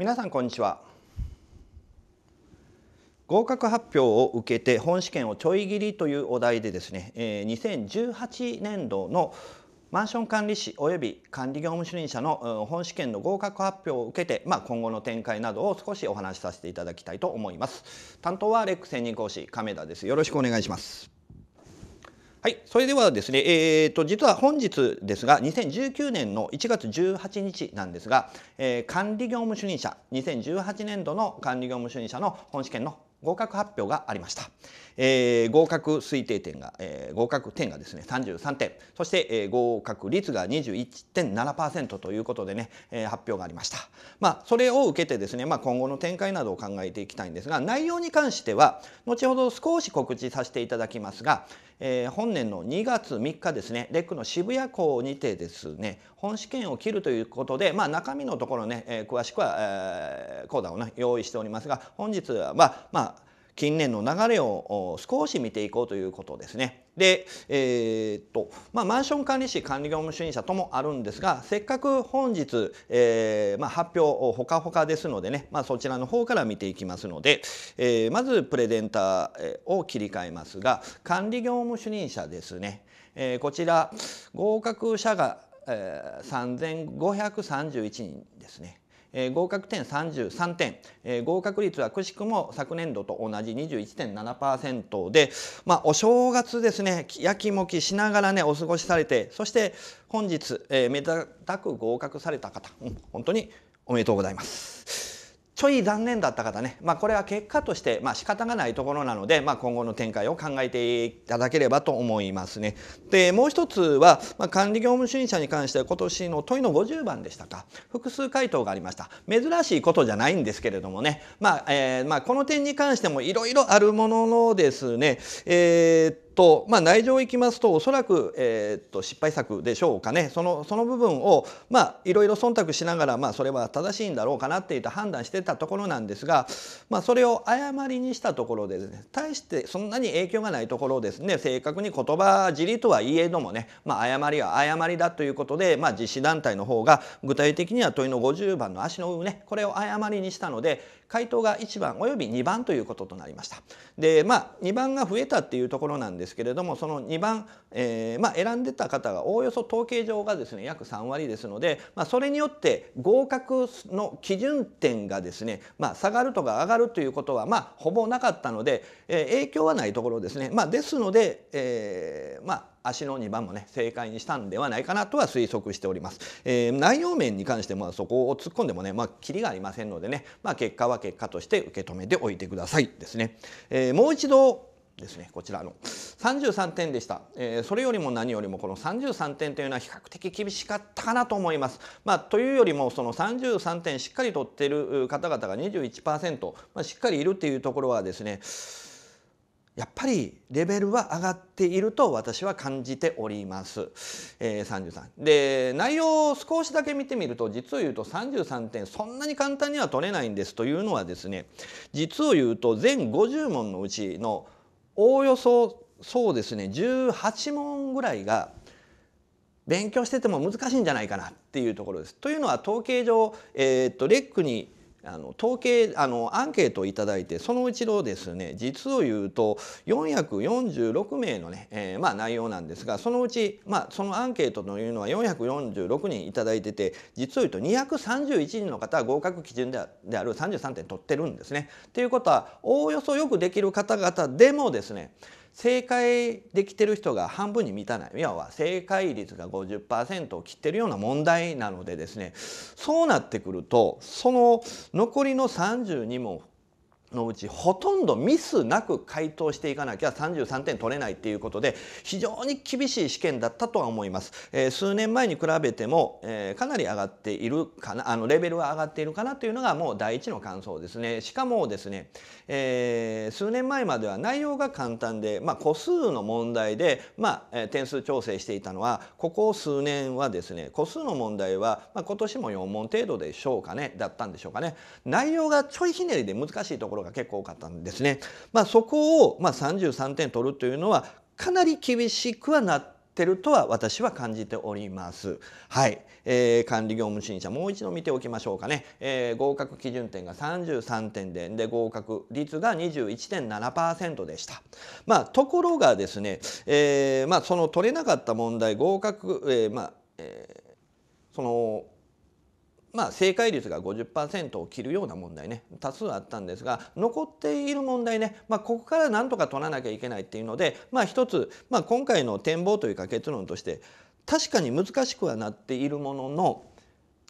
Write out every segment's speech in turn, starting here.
皆さんこんにちは合格発表を受けて本試験をちょい切りというお題でですね2018年度のマンション管理士及び管理業務主任者の本試験の合格発表を受けて、まあ、今後の展開などを少しお話しさせていただきたいと思います担当はレック専任講師亀田ですよろしくお願いしますはい、それではですね、えーと、実は本日ですが2019年の1月18日なんですが、えー、管理業務主任者2018年度の管理業務主任者の本試験の合格発表がありました、えー、合格推定点が、えー、合格点がですね33点そして、えー、合格率が21.7%ということでね、えー、発表がありましたまあそれを受けてですね、まあ、今後の展開などを考えていきたいんですが内容に関しては後ほど少し告知させていただきますが、えー、本年の2月3日ですねレックの渋谷港にてですね本試験を切るということで、まあ、中身のところね、えー、詳しくは、えー、講座をね用意しておりますが本日はまあまあ近年の流れを少し見ていこうということですね。で、えー、っとまあ、マンション管理士管理業務主任者ともあるんですがせっかく本日、えー、まあ、発表ほかほかですのでね、まあ、そちらの方から見ていきますので、えー、まずプレゼンターを切り替えますが管理業務主任者ですね、えこちら合格者が、え3531人ですね。えー、合格点33点、えー、合格率はくしくも昨年度と同じ21.7%で、まあ、お正月ですねやきもきしながらねお過ごしされてそして本日、えー、めでたく合格された方、うん、本当におめでとうございます。ちょい残念だった方ね、まあ、これは結果として、まあ仕方がないところなので、まあ、今後の展開を考えていただければと思いますね。でもう一つは、まあ、管理業務主任者に関して今年の問いの50番でしたか複数回答がありました珍しいことじゃないんですけれどもね、まあえーまあ、この点に関してもいろいろあるもののですね、えーとまあ、内情いきますとおそらく、えー、っと失敗作でしょうかねそのその部分を、まいろいろ忖度しながら、まあ、それは正しいんだろうかなっていった判断してたところなんですが、まあ、それを誤りにしたところでです、ね、対してそんなに影響がないところをですね正確に言葉尻とはいえどもね、まあ、誤りは誤りだということで、まあ、実施団体の方が具体的には問いの50番の足の上ねこれを誤りにしたので回答が1番および2番ということとなりました。でまあ2番が増えたっていうところなんですけれどもその2番、えー、まあ、選んでた方がおおよそ統計上がですね約3割ですので、まあ、それによって合格の基準点がですね、まあ、下がるとか上がるということはまあほぼなかったので、えー、影響はないところですね。まあ、ですので、えー、まあ足の2番もね正解にしたんではないかなとは推測しております、えー、内容面に関してもそこを突っ込んでもねまあキリがありませんのでねまあ結果は結果として受け止めておいてくださいですね、えー、もう一度ですねこちらの33点でした、えー、それよりも何よりもこの33点というのは比較的厳しかったかなと思います。まあ、というよりもその33点しっかり取っている方々が21%、まあ、しっかりいるっていうところはですねやっぱりレベルは上がっていると私は感じております、えー、33で内容を少しだけ見てみると実を言うと33点そんなに簡単には取れないんですというのはですね実を言うと全50問のうちのおおよそそうですね18問ぐらいが勉強してても難しいんじゃないかなっていうところです。というのは統計上、えー、っとレックにあの統計あのアンケートを頂いてそのうちのですね実を言うと446名のね、えー、まあ、内容なんですがそのうち、まあ、そのアンケートというのは446人頂いてて実を言うと231人の方は合格基準である33点取ってるんですね。ということはおおよそよくできる方々でもですね正解できてる人が半分に満たないいわば正解率が50%を切ってるような問題なのでですねそうなってくるとその残りの32問のうちほとんどミスなく回答していかなきゃ33点取れないっていうことで非常に厳しい試験だったとは思います、えー、数年前に比べても、えー、かなり上がっているかなあのレベルは上がっているかなというのがもう第一の感想ですねしかもですね、えー、数年前までは内容が簡単で、まあ、個数の問題で、まあ、点数調整していたのはここ数年はですね個数の問題は、まあ、今年も4問程度でしょうかねだったんでしょうかね内容がちょいひねりで難しいところろが結構多かったんですね。まあ、そこを、まあ、33点取るというのはかなり厳しくはなってるとは私は感じております。はい、えー、管理業務審査もう一度見ておきましょうかね。えー、合格基準点が33点でで合格率が21.7%でした。まあ、ところがですね、えー、まあ、その取れなかった問題合格、えまあ、えそのまあ、正解率が50%を切るような問題ね多数あったんですが残っている問題ね、まあ、ここからなんとか取らなきゃいけないっていうので、まあ、一つ、まあ、今回の展望というか結論として確かに難しくはなっているものの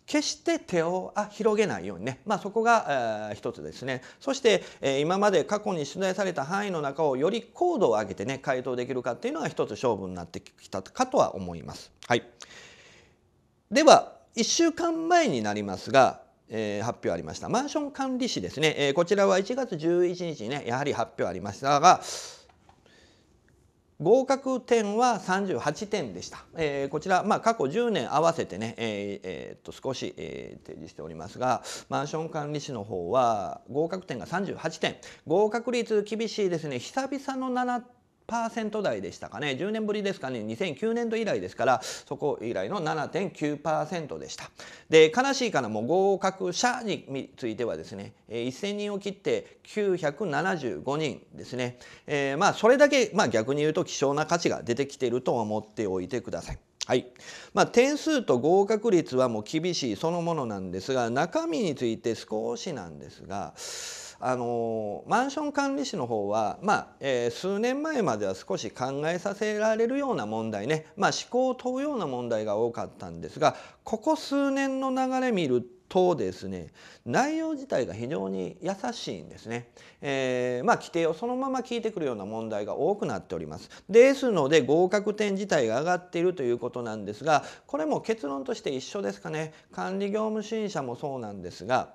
決して手を広げないようにね、まあ、そこが一つですねそして、えー、今まで過去に取材された範囲の中をより高度を上げてね回答できるかっていうのが一つ勝負になってきたかとは思います。はい、では1週間前になりますが、えー、発表ありましたマンション管理士ですね、えー、こちらは1月11日にねやはり発表ありましたが合格点は38点でした、えー、こちら、まあ、過去10年合わせてね、えーえー、っと少し、えー、提示しておりますがマンション管理士の方は合格点が38点合格率厳しいですね久々の7 7.9%台でしたかね10年ぶりですかね2009年度以来ですからそこ以来の7.9%でしたで悲しいかなもう合格者についてはですね1000人を切って975人ですね、えー、まあそれだけ、まあ、逆に言うと希少な価値が出てきていると思っておいてください。はいまあ、点数と合格率はもう厳しいそのものなんですが中身について少しなんですがあのマンション管理士の方は、まあえー、数年前までは少し考えさせられるような問題ね、まあ、思考を問うような問題が多かったんですがここ数年の流れ見るとですね内容自体が非常に優しいんですね、えー、まあ、規定をそのまま聞いてくるような問題が多くなっておりますですので合格点自体が上がっているということなんですがこれも結論として一緒ですかね管理業務審査もそうなんですが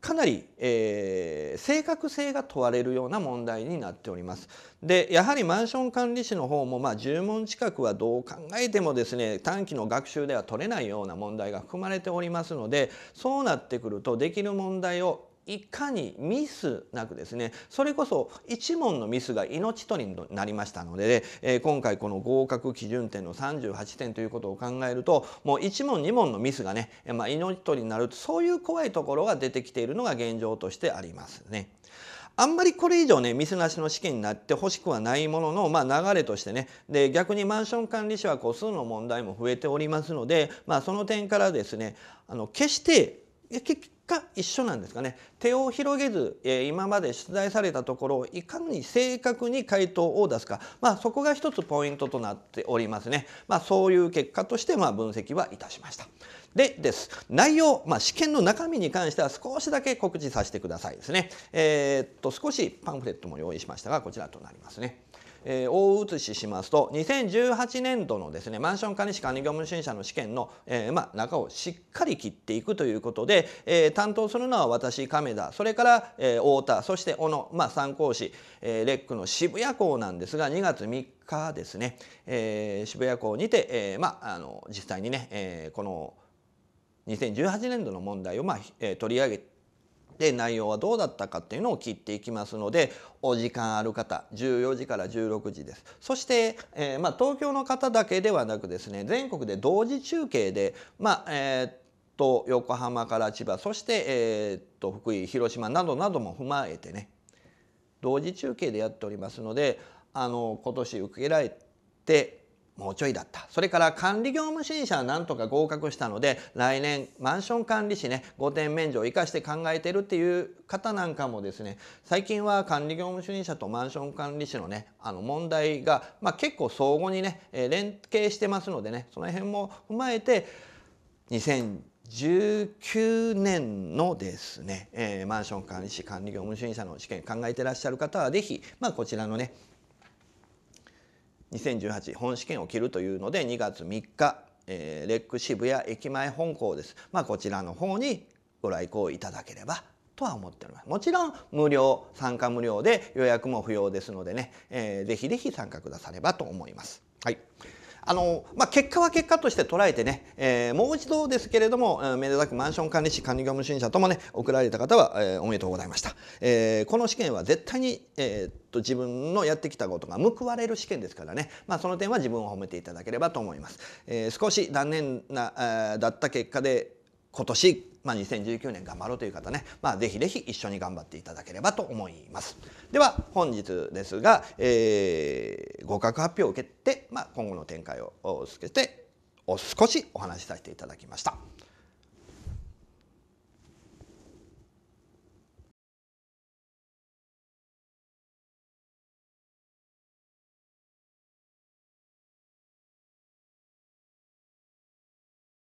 かなり、えー、正確性が問われるような問題になっております。でやはりマンション管理士の方も、まあ、10問近くはどう考えてもですね短期の学習では取れないような問題が含まれておりますのでそうなってくるとできる問題をいかにミスなくですねそれこそ一問のミスが命取りになりましたので、えー、今回この合格基準点の38点ということを考えるともう1問2問のミスがね、まあ、命取りになるそういう怖いところが出てきているのが現状としてありますね。あんまりこれ以上ねミスなしの試験になってほしくはないものの、まあ、流れとしてねで逆にマンション管理士は個数の問題も増えておりますので、まあ、その点からですねあの決して結果一緒なんですかね手を広げず、え今まで出題されたところをいかに正確に回答を出すか、まあ、そこが一つポイントとなっておりますね、まあ、そういう結果としてま分析はいたしました。でです内容、まあ、試験の中身に関しては少しだけ告知させてくださいですね。えー、っと少しパンフレットも用意しましたがこちらとなりますね。えー、大写ししますと2018年度のですねマンション管理士管理業務支援者の試験の、えー、まあ、中をしっかり切っていくということで、えー、担当するのは私亀田それから、え太田そして小野、まあ、参考士、えレックの渋谷校なんですが2月3日ですね、え渋谷校にて、えまあ、あの実際にね、えこの2018年度の問題を、まあえ取り上げてで内容はどうだったかっていうのを切っていきますのでお時間ある方14時から16時ですそして、えー、まあ、東京の方だけではなくですね全国で同時中継で、まあえーと横浜から千葉そして、えーっと福井広島などなども踏まえてね同時中継でやっておりますのであの今年受けられてもうちょいだった。それから管理業務主任者はなんとか合格したので、来年マンション管理士ね、5点免除を生かして考えてるっていう方なんかもですね、最近は管理業務主任者とマンション管理士のね、あの問題が、まあ、結構相互にね、え連携してますのでね、その辺も踏まえて、2019年のですね、えー、マンション管理士管理業務主任者の試験考えてらっしゃる方は是非、まあ、こちらのね2018本試験を切るというので2月3日、えー、レック渋谷駅前本校です、まあ、こちらの方にご来校いただければとは思っておりますもちろん無料参加無料で予約も不要ですのでね、えー、ぜひぜひ参加くださればと思います。はいあの、まあ、結果は結果として捉えてね、えー、もう一度ですけれども、えめでたくマンション管理士管理業務主任者ともね、送られた方は、えー、おめでとうございました。えー、この試験は絶対に、えー、っと、自分のやってきたことが報われる試験ですからね、まあ、その点は自分を褒めていただければと思います。えー、少し残念な、えー、だった結果で、今年、まあ、2019年頑張ろうという方ね、まあ、ぜひぜひ一緒に頑張っていただければと思います。では本日ですが、えー、合格発表を受けて、まあ、今後の展開をつけてお少しお話しさせていただきました。